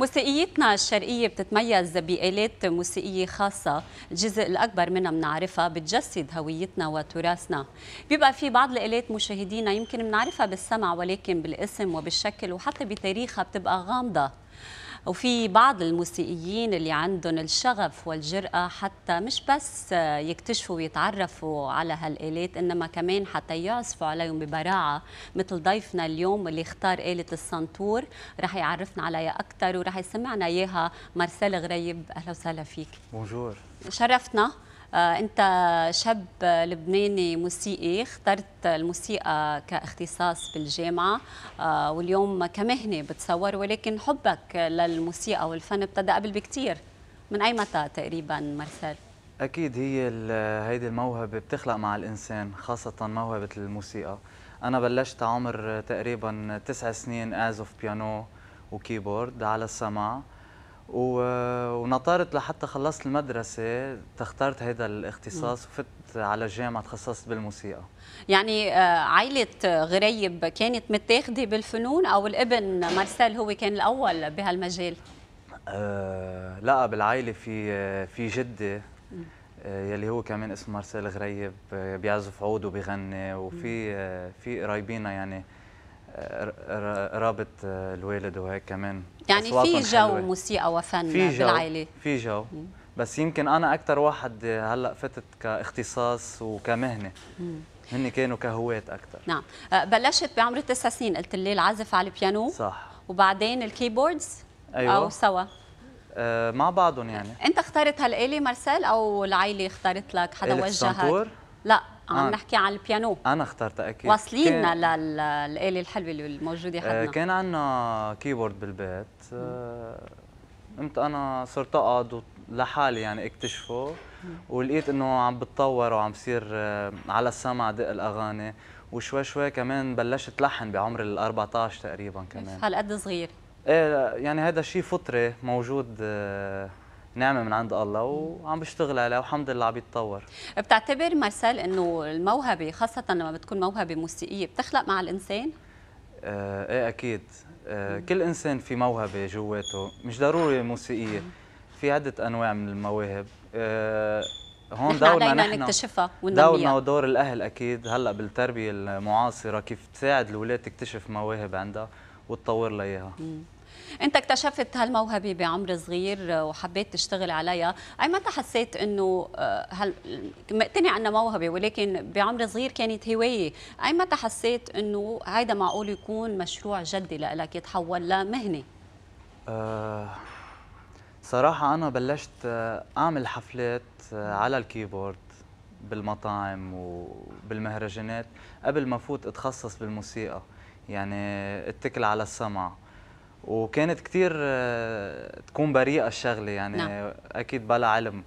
موسيقيتنا الشرقية بتتميز بآلات موسيقية خاصة الجزء الأكبر منها منعرفها بتجسد هويتنا وتراثنا بيبقى في بعض الآلات مشاهدينا يمكن منعرفها بالسمع ولكن بالاسم وبالشكل وحتى بتاريخها بتبقى غامضة وفي بعض الموسيقيين اللي عندهم الشغف والجرأة حتى مش بس يكتشفوا ويتعرفوا على هالآلات إنما كمان حتى يعزفوا عليهم ببراعة مثل ضيفنا اليوم اللي اختار آلة السنتور رح يعرفنا عليها أكثر ورح يسمعنا إياها مارسيل غريب أهلا وسهلا فيك بونجور شرفتنا آه، أنت شاب لبناني موسيقي اخترت الموسيقى كاختصاص بالجامعة آه، واليوم كمهنة بتصور ولكن حبك للموسيقى والفن ابتدأ قبل بكتير من أي متى تقريبا مارسيل؟ أكيد هي هيدي الموهبة بتخلق مع الإنسان خاصة موهبة الموسيقى أنا بلشت عمر تقريبا تسع سنين أعزف بيانو وكيبورد على السماع ونطرت لحتى خلصت المدرسة تختارت هذا الاختصاص وفت على الجامعة تخصصت بالموسيقى يعني آه، عائلة غريب كانت متاخدة بالفنون أو الابن مارسيل هو كان الأول بهالمجال؟ آه، لا بالعائلة في آه، في جدي يلي هو كمان اسمه مارسيل غريب بيعزف عود وبيغني وفي في قرايبينا يعني رابط الوالد وهيك كمان يعني في جو حلوة. موسيقى وفن في جو بالعائله في جو بس يمكن انا اكثر واحد هلا فتت كاختصاص وكمهنه هن كانوا كهوات اكثر نعم أه، بلشت بعمر تسع سنين قلت لي العزف على البيانو صح وبعدين الكيبوردز أيوة. او سوا أه مع بعضهم يعني انت اخترت هالاله مارسيل او العائله اختارت لك حدا وجهك لا عم آه. نحكي عن البيانو انا اخترتها اكيد واصليننا كان... للاله الحلوه اللي موجوده حدنا آه، كان عندنا كيبورد بالبيت آه، قمت انا صرت اقعد لحالي يعني اكتشفه ولقيت انه عم بتطور وعم بصير على السمع دق الاغاني وشوي شوي كمان بلشت لحن بعمر ال 14 تقريبا كمان هالقد صغير ايه يعني هذا شيء فطري موجود نعمه من عند الله وعم بشتغل عليها والحمد لله عم بيتطور بتعتبر مارسيل انه الموهبه خاصه لما بتكون موهبه موسيقيه بتخلق مع الانسان آه ايه اكيد آه كل انسان في موهبه جواته مش ضروري موسيقيه في عده انواع من المواهب آه هون دورنا نحن نكتشفها دورنا ودور الاهل اكيد هلا بالتربيه المعاصره كيف تساعد الاولاد تكتشف مواهب عندها وتطور لها اياها انت اكتشفت هالموهبه بعمر صغير آه، وحبيت تشتغل عليها اي متى حسيت انه آه، هل مقتنع انها موهبه ولكن بعمر صغير كانت هوايه اي متى حسيت انه هيدا معقول يكون مشروع جدي لك يتحول لمهنه أه صراحة أنا بلشت آه، أعمل حفلات على الكيبورد بالمطاعم وبالمهرجانات قبل ما فوت اتخصص بالموسيقى يعني اتكل على السمع وكانت كثير آه، تكون بريئه الشغله يعني نعم. اكيد بلا علم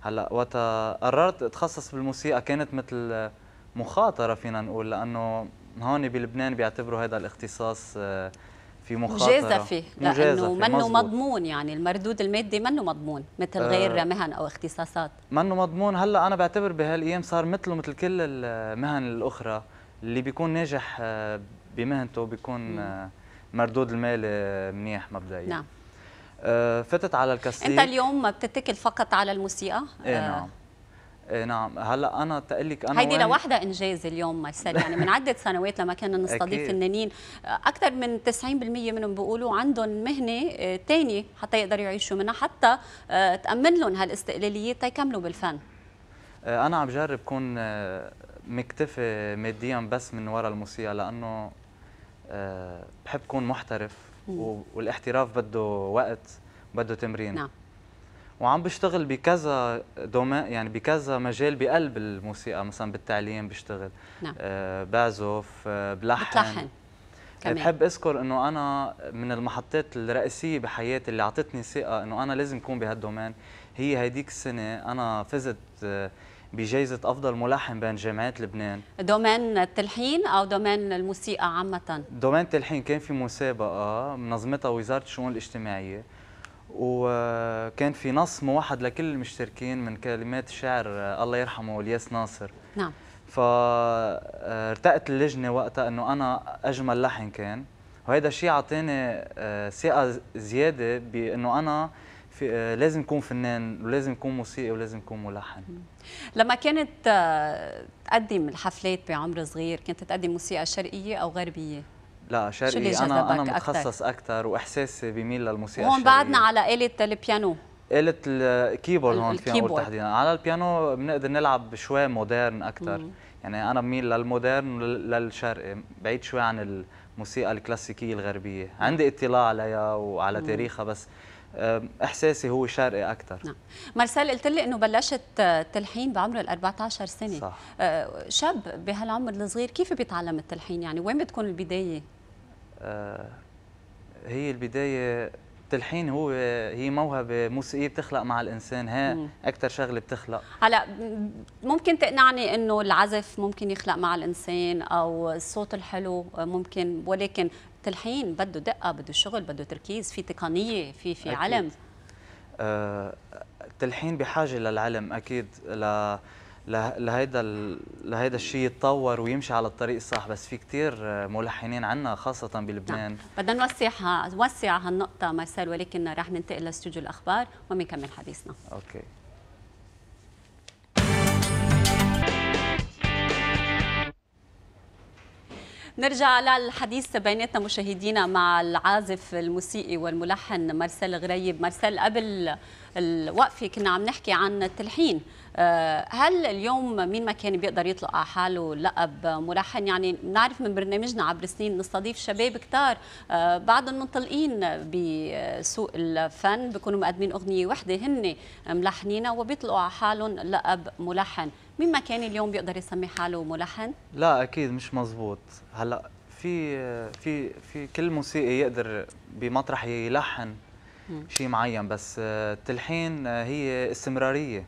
هلا وقت قررت اتخصص بالموسيقى كانت مثل مخاطره فينا نقول لانه هون بلبنان بيعتبروا هذا الاختصاص آه، في مخاطره مجازة فيه لانه منه مضمون يعني المردود المادي منه مضمون مثل آه. غير مهن او اختصاصات منه مضمون هلا انا بعتبر بهالايام صار مثله مثل كل المهن الاخرى اللي بيكون ناجح بمهنته بيكون مم. مردود المال آه، منيح مبدئيا نعم آه، فتت على الكاسيت انت اليوم ما بتتكل فقط على الموسيقى ايه آه. نعم إيه نعم هلا انا تقلك انا هيدي لوحدها انجاز اليوم مثلا يعني من عده سنوات لما كنا نستضيف فنانين اكثر من 90% منهم بيقولوا عندهم مهنه ثانيه حتى يقدروا يعيشوا منها حتى تامن لهم هالاستقلاليه تيكملوا بالفن انا عم بجرب كون مكتفي ماديا بس من وراء الموسيقى لانه آه، بحب كون محترف والاحتراف بده وقت بده تمرين نعم وعم بشتغل بكذا دوما يعني بكذا مجال بقلب الموسيقى مثلا بالتعليم بشتغل نعم. آه بعزف آه بلحن بتلحن آه، كمان. بحب اذكر انه انا من المحطات الرئيسيه بحياتي اللي اعطتني ثقه انه انا لازم اكون بهالدومين هي هيديك السنه انا فزت آه بجائزة أفضل ملحن بين جامعات لبنان دومين التلحين أو دومين الموسيقى عامة؟ دومين التلحين كان في مسابقة منظمتها وزارة الشؤون الاجتماعية وكان في نص موحد لكل المشتركين من كلمات الشاعر الله يرحمه الياس ناصر نعم فارتقت اللجنة وقتها أنه أنا أجمل لحن كان وهذا الشيء أعطاني آه، ثقة زيادة بأنه أنا في آه، لازم يكون فنان ولازم يكون موسيقي ولازم يكون ملحن لما كانت آه، تقدم الحفلات بعمر صغير كنت تقدم موسيقى شرقيه او غربيه لا شرقي انا انا متخصص اكثر واحساسي بيميل للموسيقى الشرقيه هون بعدنا على اله البيانو آلة الكيبورد هون فينا نقول تحديدا على البيانو بنقدر نلعب شوي مودرن اكثر يعني انا بميل للمودرن وللشرقي بعيد شوي عن الموسيقى الكلاسيكيه الغربيه عندي اطلاع عليها وعلى تاريخها بس احساسي هو شرقي اكثر نعم مارسيل قلت لي انه بلشت تلحين بعمر ال 14 سنه صح. أه، شاب بهالعمر الصغير كيف بيتعلم التلحين يعني وين بتكون البدايه أه، هي البدايه التلحين هو هي موهبه موسيقيه بتخلق مع الانسان هي اكثر شغله بتخلق هلا ممكن تقنعني انه العزف ممكن يخلق مع الانسان او الصوت الحلو ممكن ولكن التلحين بده دقه بده شغل بده تركيز في تقنيه في في أكيد. علم آه التلحين بحاجه للعلم اكيد ل لهيدا لهيدا الشيء يتطور ويمشي على الطريق الصح بس في كثير ملحنين عنا خاصة بلبنان نعم. بدنا نوسعها نوسع هالنقطة مارسيل ولكن رح ننتقل لاستوديو الأخبار ومنكمل حديثنا أوكي نرجع للحديث بيناتنا مشاهدينا مع العازف الموسيقي والملحن مارسيل غريب مارسيل قبل الوقفه كنا عم نحكي عن التلحين آه، هل اليوم مين ما كان بيقدر يطلق على حاله لقب ملحن يعني بنعرف من برنامجنا عبر سنين نستضيف شباب كتار آه، بعضهم منطلقين بسوق الفن بيكونوا مقدمين اغنيه وحده هن ملحنينها وبيطلقوا على حالهم لقب ملحن مين ما كان اليوم بيقدر يسمي حاله ملحن؟ لا اكيد مش مزبوط هلا في في في كل موسيقي يقدر بمطرح يلحن شيء معين بس آه، التلحين آه، هي استمراريه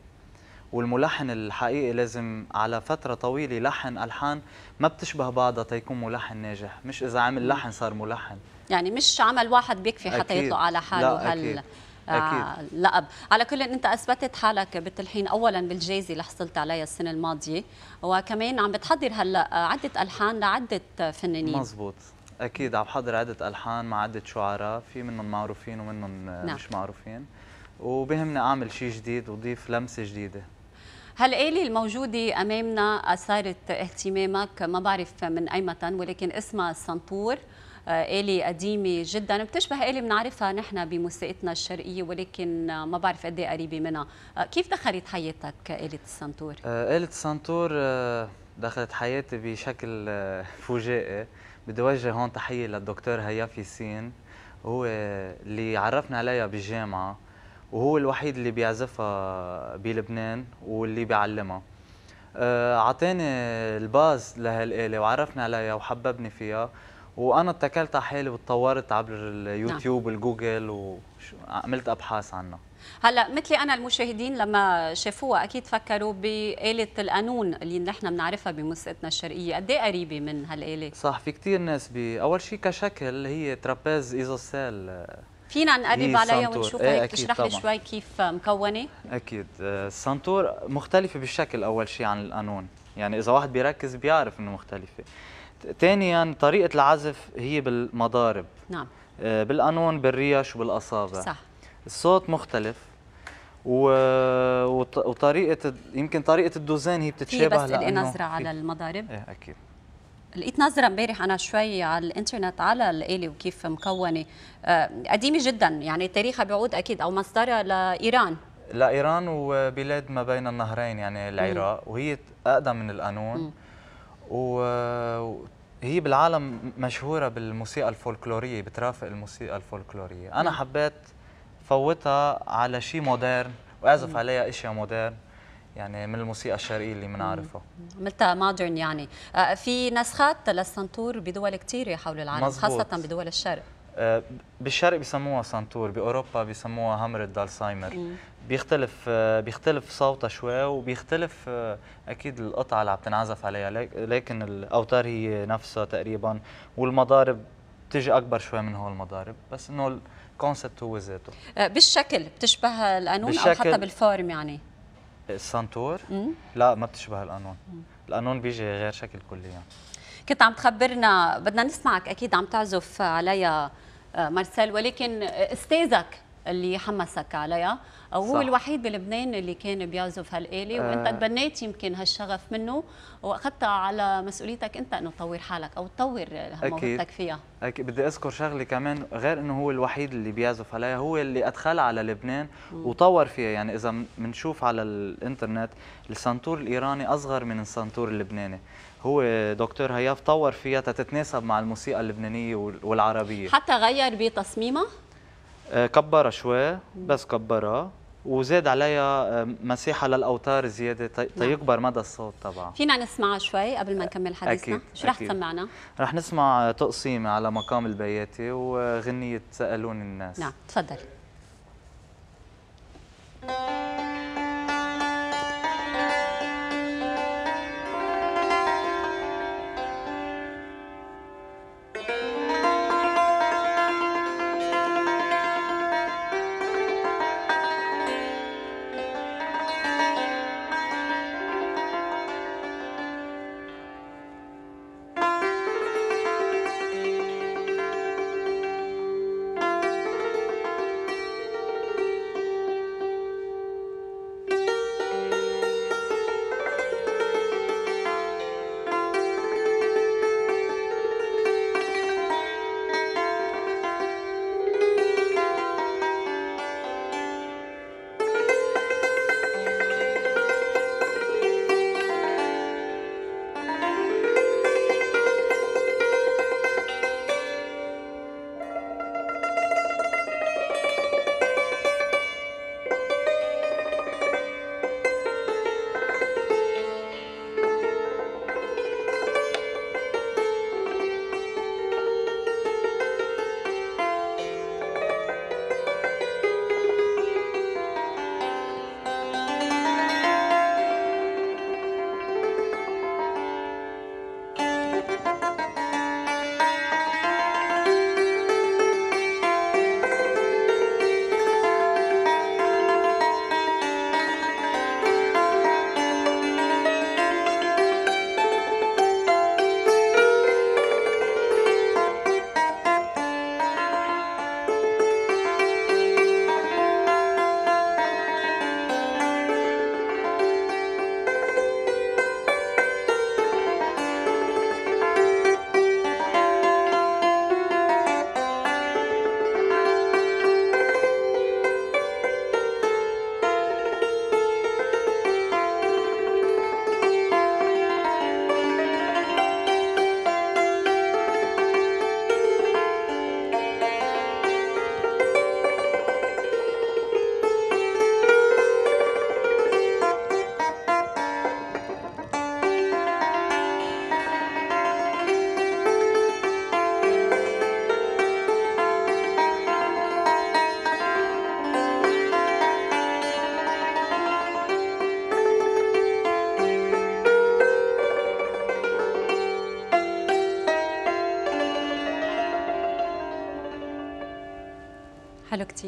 والملحن الحقيقي لازم على فتره طويله يلحن الحان ما بتشبه بعضها تيكون ملحن ناجح مش اذا عمل لحن صار ملحن يعني مش عمل واحد بيكفي حتى يطلق يطلع على حاله هل أكيد. آه، لقب على كل إن انت اثبتت حالك بالتلحين اولا بالجائزه اللي حصلت عليها السنه الماضيه وكمان عم بتحضر هلا عده الحان لعده فنانين مزبوط اكيد عم حضر عده الحان مع عده شعراء في منهم معروفين ومنهم نعم. مش معروفين وبهمني اعمل شيء جديد وضيف لمسه جديده هالآلة الموجودة أمامنا أثارت اهتمامك ما بعرف من أي متن ولكن اسمها السنطور آه، آلة قديمة جدا بتشبه آلة بنعرفها نحن بموسيقتنا الشرقية ولكن ما بعرف قد ايه قريبة منها آه، كيف دخلت حياتك آلة السنتور؟ آه، آلة السنتور دخلت حياتي بشكل فجائي بدي وجه هون تحية للدكتور هياف ياسين هو اللي عرفنا عليها بالجامعة وهو الوحيد اللي بيعزفها بلبنان واللي بيعلمها أعطاني الباز لهالآلة وعرفني عليها وحببني فيها وانا اتكلت على حالي وتطورت عبر اليوتيوب نعم. والجوجل وعملت ابحاث عنها هلا مثلي انا المشاهدين لما شافوها اكيد فكروا بآلة القانون اللي نحن بنعرفها بموسيقتنا الشرقيه، قد ايه قريبه من هالآلة؟ صح في كثير ناس بي... اول شيء كشكل هي ترابيز ايزوسيل آه، فينا نقرب عليها ونشوف ايه هيك تشرح لي شوي كيف مكونه؟ اكيد السنتور آه، مختلفه بالشكل اول شيء عن القانون، يعني اذا واحد بيركز بيعرف انه مختلفه. ثانيا طريقه العزف هي بالمضارب نعم آه، بالقانون بالريش وبالاصابع صح الصوت مختلف و... وط... وطريقه يمكن طريقه الدوزان هي بتتشابه بس لقي نظره على المضارب ايه اكيد لقيت نظرة امبارح أنا شوي على الإنترنت على الآلة وكيف مكونة آه، قديمة جدا يعني تاريخها بيعود أكيد أو مصدرها لإيران لإيران وبلاد ما بين النهرين يعني العراق مم. وهي أقدم من القانون مم. وهي بالعالم مشهوره بالموسيقى الفولكلوريه بترافق الموسيقى الفولكلوريه انا حبيت فوتها على شيء مودرن واعزف عليها اشياء مودرن يعني من الموسيقى الشرقيه اللي بنعرفها عملتها مودرن يعني آه، في نسخات للسنتور بدول كثيره حول العالم مزبوط. خاصه بدول الشرق بالشرق بسموها سانتور باوروبا بسموها همر دالسايمر بيختلف بيختلف صوتها شوي وبيختلف اكيد القطعه اللي عم تنعزف عليها لكن الاوتار هي نفسها تقريبا والمضارب بتجي اكبر شوي من هول المضارب بس انه الكونسبت هو ذاته بالشكل بتشبه القانون او حتى بالفورم يعني السانتور لا ما بتشبه القانون القانون بيجي غير شكل كليا كنت عم تخبرنا بدنا نسمعك اكيد عم تعزف عليا آه، مارسيل ولكن آه، استاذك اللي حمسك عليها او هو صح. الوحيد بلبنان اللي كان بيعزف هالآلة وانت آه. تبنيت يمكن هالشغف منه واخذتها على مسؤوليتك انت انه تطور حالك او تطور موهبتك فيها أكيد بدي اذكر شغله كمان غير انه هو الوحيد اللي بيعزف عليها هو اللي ادخلها على لبنان م. وطور فيها يعني اذا بنشوف على الانترنت السنتور الايراني اصغر من السنتور اللبناني هو دكتور هياف طور فيها تتناسب مع الموسيقى اللبنانيه والعربيه حتى غير بتصميمها آه، كبرها شوي بس كبرها وزاد عليا آه، مساحه للاوتار زياده نعم. تيكبر مدى الصوت طبعا فينا نسمع شوي قبل ما نكمل حديثنا أكيد. شو رح تسمعنا رح نسمع تقسيم على مقام البياتي وغنيه سالوني الناس نعم تفضل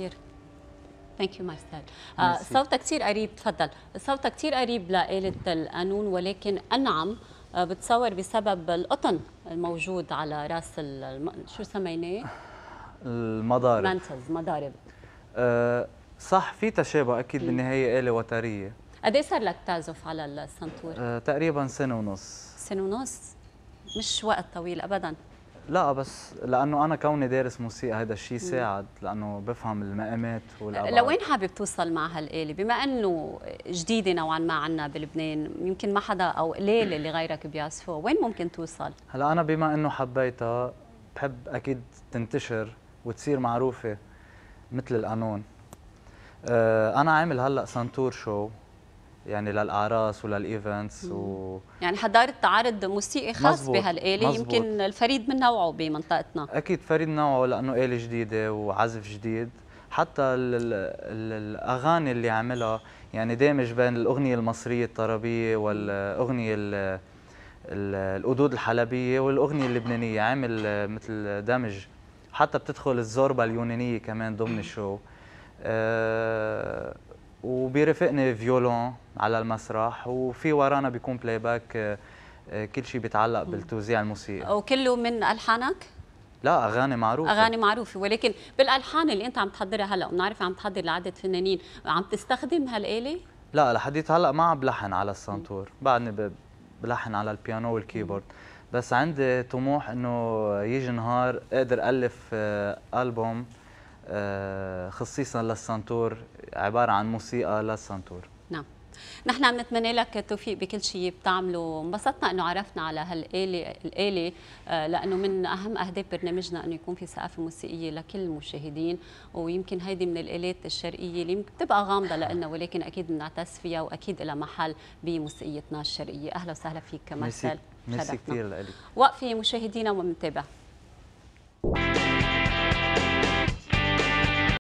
كثير ثانك يو مارسيل صوتك كثير قريب تفضل صوتك كثير قريب لآلة القانون ولكن أنعم آه، بتصور بسبب القطن الموجود على راس الم... شو سميناه؟ المضارب مانتلز مضارب آه، صح في تشابه اكيد بالنهايه اله وتريه قد ايه صار لك تعزف على السنتور؟ أه تقريبا سنه ونص سنه ونص مش وقت طويل ابدا لا بس لانه انا كوني دارس موسيقى هذا الشيء ساعد لانه بفهم المقامات والابعاد لوين حابب توصل مع هالاله بما انه جديده نوعا ما عنا بلبنان يمكن ما حدا او قليل اللي غيرك بيعزفوه وين ممكن توصل هلا انا بما انه حبيتها بحب اكيد تنتشر وتصير معروفه مثل القانون آه، انا عامل هلا سنتور شو يعني للاعراس وللايفنتس و يعني حضرت عرض موسيقي خاص مزبوط. بهالآلة مزبوط. يمكن الفريد من نوعه بمنطقتنا اكيد فريد من نوعه لانه آلة جديده وعزف جديد حتى الاغاني اللي عملها يعني دامج بين الاغنيه المصريه الطربيه والاغنيه الـ القدود الحلبيه والاغنيه اللبنانيه عامل مثل دمج حتى بتدخل الزوربه اليونانيه كمان ضمن الشو أه وبيرافقني فيولون على المسرح وفي ورانا بيكون بلاي آه، باك آه، كل شيء بيتعلق بالتوزيع الموسيقي وكله من الحانك لا اغاني معروفه اغاني معروفه ولكن بالالحان اللي انت عم تحضرها هلا بنعرف عم تحضر لعده فنانين عم تستخدم هالاله لا لحديت هلا ما عم بلحن على السنتور بعدني بلحن على البيانو والكيبورد بس عندي طموح انه يجي نهار اقدر الف آه، البوم آه، خصيصا للسنتور عباره عن موسيقى للسنتور نعم نحن عم نتمنى لك التوفيق بكل شيء بتعمله انبسطنا انه عرفنا على هالآلة الآلة آه، لانه من اهم اهداف برنامجنا انه يكون في ثقافه موسيقيه لكل المشاهدين ويمكن هيدي من الآلات الشرقيه اللي بتبقى غامضه لنا ولكن اكيد بنعتز فيها واكيد لها محل بموسيقيتنا الشرقيه اهلا وسهلا فيك كمثل ميرسي كثير لك وقفي مشاهدينا ومتابع Thank you.